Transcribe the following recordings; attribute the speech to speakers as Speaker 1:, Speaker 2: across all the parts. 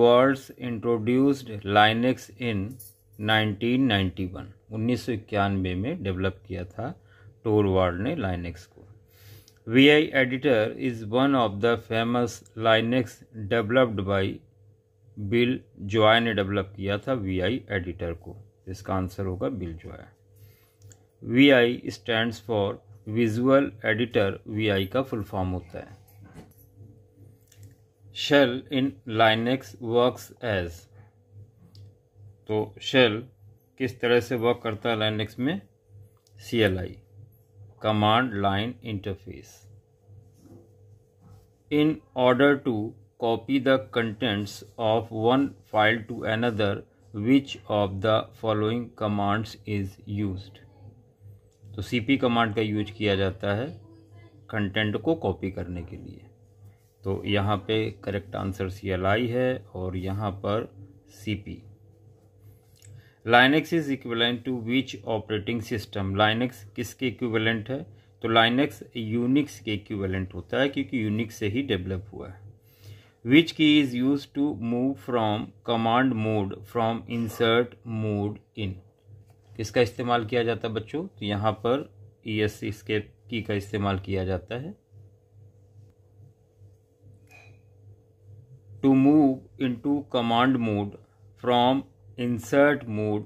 Speaker 1: words introduced Linux इन 1991 1991 में develop किया था टोर वार्ड ने लाइनेक्स को V I editor is one of the famous Linux developed by Bill Joy ने develop किया था वी आई एडिटर को इसका आंसर होगा Bill Joy V I stand for visual editor V I का full form होता है shell in Linux works as तो शेल किस तरह से वर्क करता है लाइनेक्स में C L I command line interface in order to copy the contents of one file to another which of the following commands is use तो C P command का use किया जाता है कंटेंट को copy करने के लिए तो यहाँ पे correct answer C L I है और यहाँ पर C P Linux is equivalent to which operating system Linux किसके इक्वलेंट है तो लाइनेक्स यूनिक्स के इक्वलेंट होता है क्योंकि यूनिक्स से ही डेवलप हुआ है which key is use to move from command mode from insert mode in किसका इस्तेमाल किया जाता है बच्चों तो यहाँ पर ई एस स्केप की का इस्तेमाल किया जाता है to move into command mode from insert mode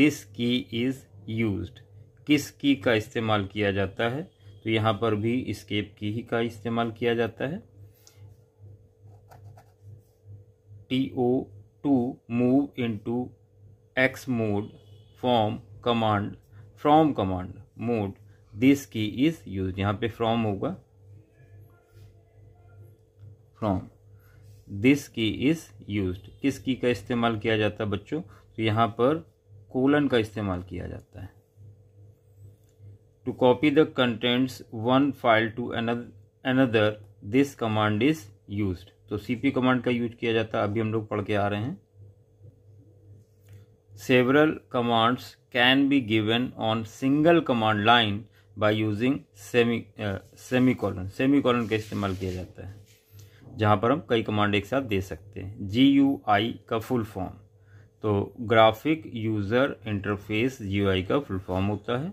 Speaker 1: this key is use किस की का इस्तेमाल किया जाता है तो यहां पर भी स्केप की ही का इस्तेमाल किया जाता है T O to move into ex mode from command from command mode this key is use यहां पे फ्रॉम होगा from this key is use किस की का इस्तेमाल किया जाता है बच्चों तो यहाँ पर कोलन का इस्तेमाल किया जाता है to copy the contents one file to another this command is use तो सीपी कमांड का यूज किया जाता है अभी हम लोग पढ़ के आ रहे हैं several commands can be given on single command line by using semi semicolon semicolon का इस्तेमाल किया जाता है जहाँ पर हम कई कमांड एक साथ दे सकते हैं जी यू आई का फुल फॉर्म तो graphic user interface G I का फुल फॉर्म होता है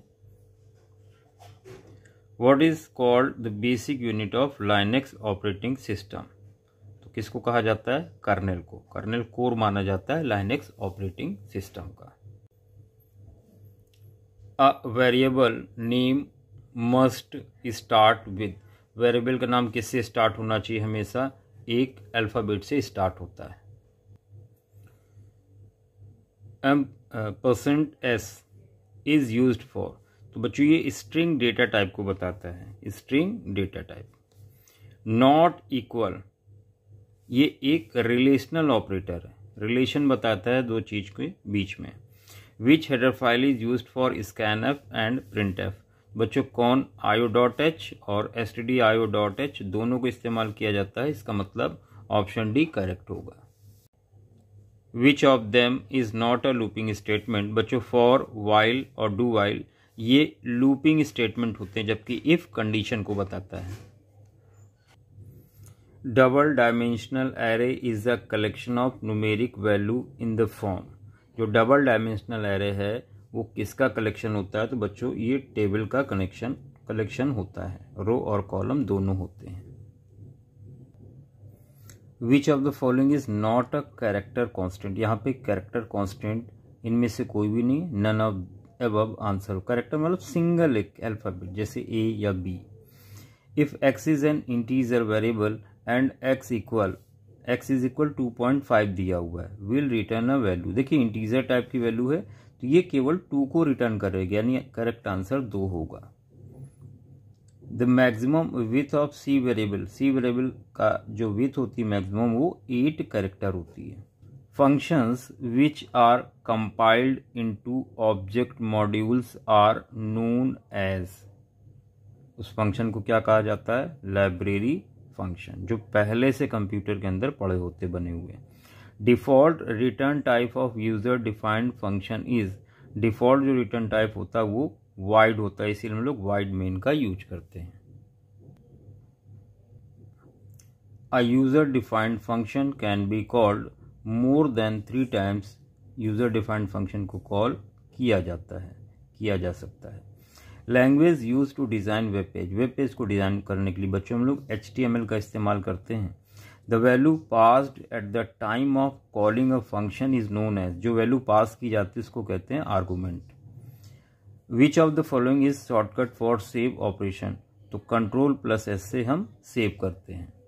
Speaker 1: what is called the basic unit of Linux operating system तो किसको कहा जाता है कर्नल को कर्नल कोर माना जाता है लाइनेक्स ऑपरेटिंग सिस्टम का a variable name must start with variable का नाम किससे स्टार्ट होना चाहिए हमेशा एक अल्फ़ाबेट से स्टार्ट होता है M percent S is use for तो बच्चों ये स्ट्रिंग डेटा टाइप को बताता है string data type not equal ये एक रिलेशनल ऑपरेटर है रिलेशन बताता है दो चीज़ के बीच में which header file is use for scan F and print F बच्चों कौन आयो डॉट एच और S T D I O dot H दोनों को इस्तेमाल किया जाता है इसका मतलब ऑप्शन डी करेक्ट होगा which of them is not a looping statement बच्चों फॉर वाइल और डू वाइल ये लूपिंग स्टेटमेंट होते हैं जबकि इफ़ कंडीशन को बताता है double dimensional array is a collection of numeric value in the form जो डबल डायमेंशनल एरे है वो किसका कलेक्शन होता है तो बच्चों ये टेबल का कनेक्शन कलेक्शन होता है रो और कॉलम दोनों होते हैं which of the following is not a character constant यहाँ पे कैरेक्टर कॉन्स्टेंट इनमें से कोई भी नहीं नन ऑफ एबव आंसर हो करेक्टर मतलब सिंगल एक अल्फाबेट जैसे ए या B if X is an integer variable and X equal X is equal to point five दिया हुआ है विल रिटर्न अ वैल्यू देखिए इंटीजर टाइप की वैल्यू है तो ये केवल टू को रिटर्न करेगा यानी करेक्ट आंसर दो होगा the maximum width of C variable C variable का जो विथ होती है मैक्सिमम वो एट करेक्टर होती है functions which are compiled into object modules are known as उस फंक्शन को क्या कहा जाता है लाइब्रेरी फंक्शन जो पहले से कंप्यूटर के अंदर पड़े होते बने हुए हैं default return type of user defined function is default जो रिटर्न टाइप होता है वो वाइड होता है इसीलिए हम लोग वाइड मेन का यूज करते हैं a user defined function can be called more than three times user defined function को कॉल किया जाता है किया जा सकता है language use to design web page web page को डिज़ाइन करने के लिए बच्चों हम लोग एच का इस्तेमाल करते हैं the value passed at the time of calling a function is known as जो वैल्यू पास की जाती है उसको कहते हैं argument which of the following is shortcut for save operation तो कंट्रोल प्लस एस से हम सेव करते हैं